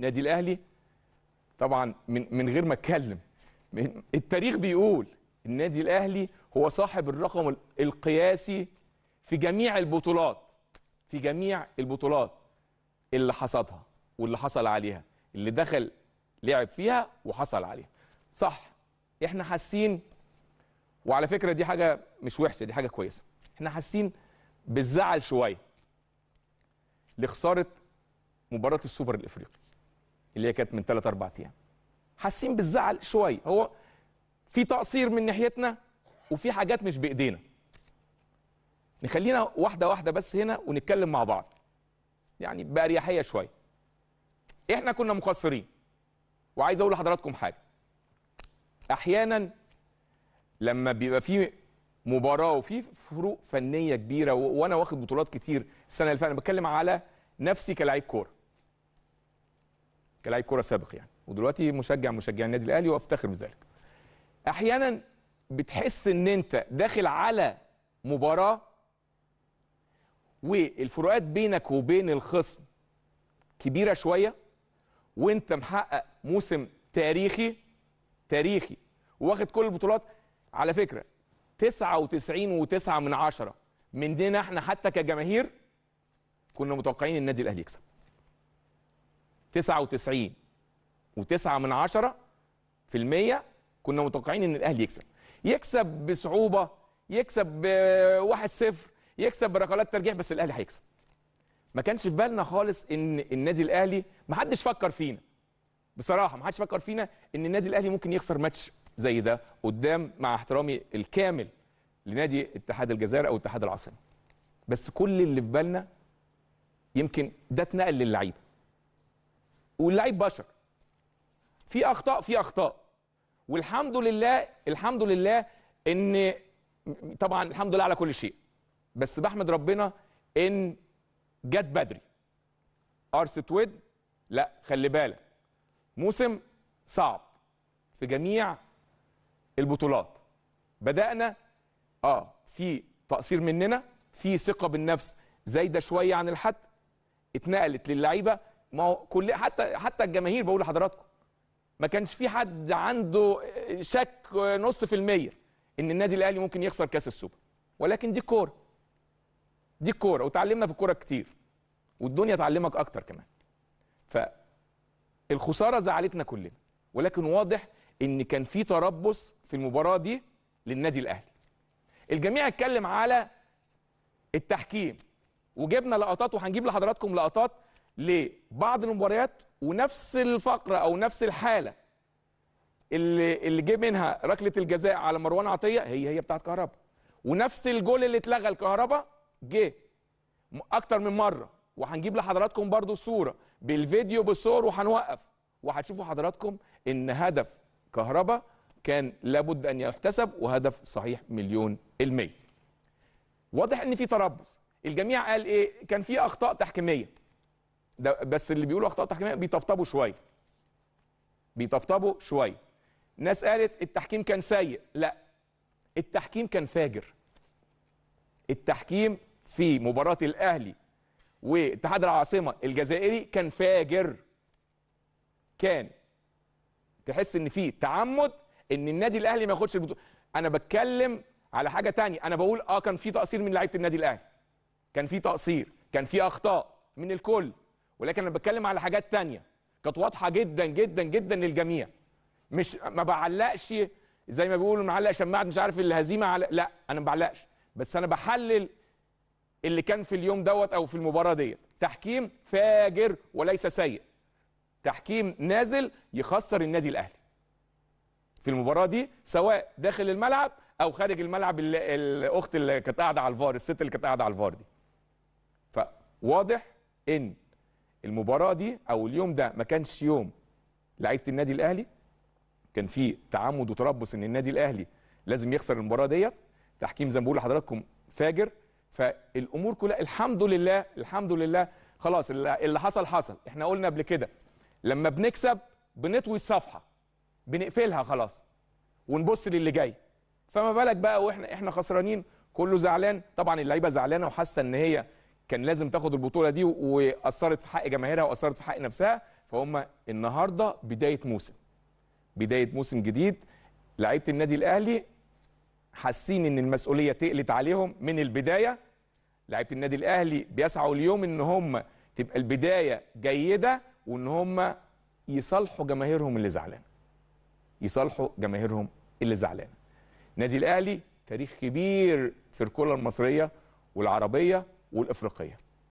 النادي الاهلي طبعا من من غير ما اتكلم التاريخ بيقول النادي الاهلي هو صاحب الرقم القياسي في جميع البطولات في جميع البطولات اللي حصدها واللي حصل عليها اللي دخل لعب فيها وحصل عليها صح احنا حاسين وعلى فكره دي حاجه مش وحشه دي حاجه كويسه احنا حاسين بالزعل شويه لخساره مباراه السوبر الافريقي اللي هي كانت من 3 4 ايام حاسين بالزعل شويه هو في تقصير من ناحيتنا وفي حاجات مش بايدينا نخلينا واحده واحده بس هنا ونتكلم مع بعض يعني باريحيه شويه احنا كنا مقصرين وعايز اقول لحضراتكم حاجه احيانا لما بيبقى في مباراه وفي فروق فنيه كبيره وانا واخد بطولات كتير السنه اللي فاتت بتكلم على نفسي كلاعب كوره كلاعب كره سابق يعني ودلوقتي مشجع مشجع النادي الاهلي وافتخر بذلك احيانا بتحس ان انت داخل على مباراه والفروقات بينك وبين الخصم كبيره شويه وانت محقق موسم تاريخي تاريخي واخد كل البطولات على فكره 99 و9 من 10 مننا احنا حتى كجماهير كنا متوقعين النادي الاهلي يكسب 99 و9 من 10 في المية كنا متوقعين ان الاهلي يكسب يكسب بصعوبة يكسب 1-0 يكسب بركلات ترجيح بس الاهلي هيكسب ما كانش في بالنا خالص ان النادي الاهلي ما حدش فكر فينا بصراحه ما حدش فكر فينا ان النادي الاهلي ممكن يخسر ماتش زي ده قدام مع احترامي الكامل لنادي اتحاد الجزائر او اتحاد العاصمه بس كل اللي في بالنا يمكن ده اتنقل للعيبه واللعيب بشر في اخطاء في اخطاء والحمد لله الحمد لله ان طبعا الحمد لله على كل شيء بس بحمد ربنا ان جت بدري ارس تويد لا خلي بالك موسم صعب في جميع البطولات بدانا اه في تقصير مننا في ثقه بالنفس زايده شويه عن الحد اتنقلت للعيبه ما هو كل حتى حتى الجماهير بقول لحضراتكم ما كانش في حد عنده شك نص في المية ان النادي الاهلي ممكن يخسر كاس السوبر ولكن دي الكوره دي الكوره وتعلمنا في الكوره كتير والدنيا تعلمك اكتر كمان فالخساره زعلتنا كلنا ولكن واضح ان كان في تربص في المباراه دي للنادي الاهلي الجميع اتكلم على التحكيم وجبنا لقطات وهنجيب لحضراتكم لقطات لبعض المباريات ونفس الفقره او نفس الحاله اللي اللي جه منها ركله الجزاء على مروان عطيه هي هي بتاعت كهربا ونفس الجول اللي اتلغى لكهربا جه اكتر من مره وهنجيب لحضراتكم برضو الصوره بالفيديو بالصور وهنوقف وهتشوفوا حضراتكم ان هدف كهربا كان لابد ان يحتسب وهدف صحيح مليون المية واضح ان في تربص الجميع قال ايه كان في اخطاء تحكيميه ده بس اللي بيقولوا اخطاء تحكيميه بيطبطبوا شويه بيطبطبوا شويه ناس قالت التحكيم كان سيء لا التحكيم كان فاجر التحكيم في مباراه الاهلي واتحاد العاصمه الجزائري كان فاجر كان تحس ان في تعمد ان النادي الاهلي ما ياخدش البطوله انا بتكلم على حاجه تانية انا بقول اه كان في تقصير من لعيبه النادي الاهلي كان في تقصير كان في اخطاء من الكل ولكن انا بتكلم على حاجات تانية كانت واضحه جدا جدا جدا للجميع مش ما بعلقش زي ما بيقولوا معلق شماعه مش عارف الهزيمه على لا انا ما بعلقش بس انا بحلل اللي كان في اليوم دوت او في المباراه ديت تحكيم فاجر وليس سيء تحكيم نازل يخسر النادي الاهلي في المباراه دي سواء داخل الملعب او خارج الملعب الاخت اللي كانت قاعده على الفار الست اللي كانت قاعده على الفار دي فواضح ان المباراه دي او اليوم ده ما كانش يوم لعيبه النادي الاهلي كان في تعمد وتربص ان النادي الاهلي لازم يخسر المباراه ديت تحكيم زي ما بقول لحضراتكم فاجر فالامور كلها الحمد لله الحمد لله خلاص اللي حصل حصل احنا قلنا قبل كده لما بنكسب بنطوي الصفحه بنقفلها خلاص ونبص للي جاي فما بالك بقى واحنا احنا خسرانين كله زعلان طبعا اللعيبه زعلانه وحاسه ان هي كان لازم تاخد البطوله دي واثرت في حق جماهيرها واثرت في حق نفسها فهم النهارده بدايه موسم بدايه موسم جديد لعيبه النادي الاهلي حاسين ان المسؤوليه تقلت عليهم من البدايه لعيبه النادي الاهلي بيسعوا اليوم ان هم تبقى البدايه جيده وان هم يصالحوا جماهيرهم اللي زعلانه يصالحوا جماهيرهم اللي زعلانه النادي الاهلي تاريخ كبير في الكره المصريه والعربيه والافريقيه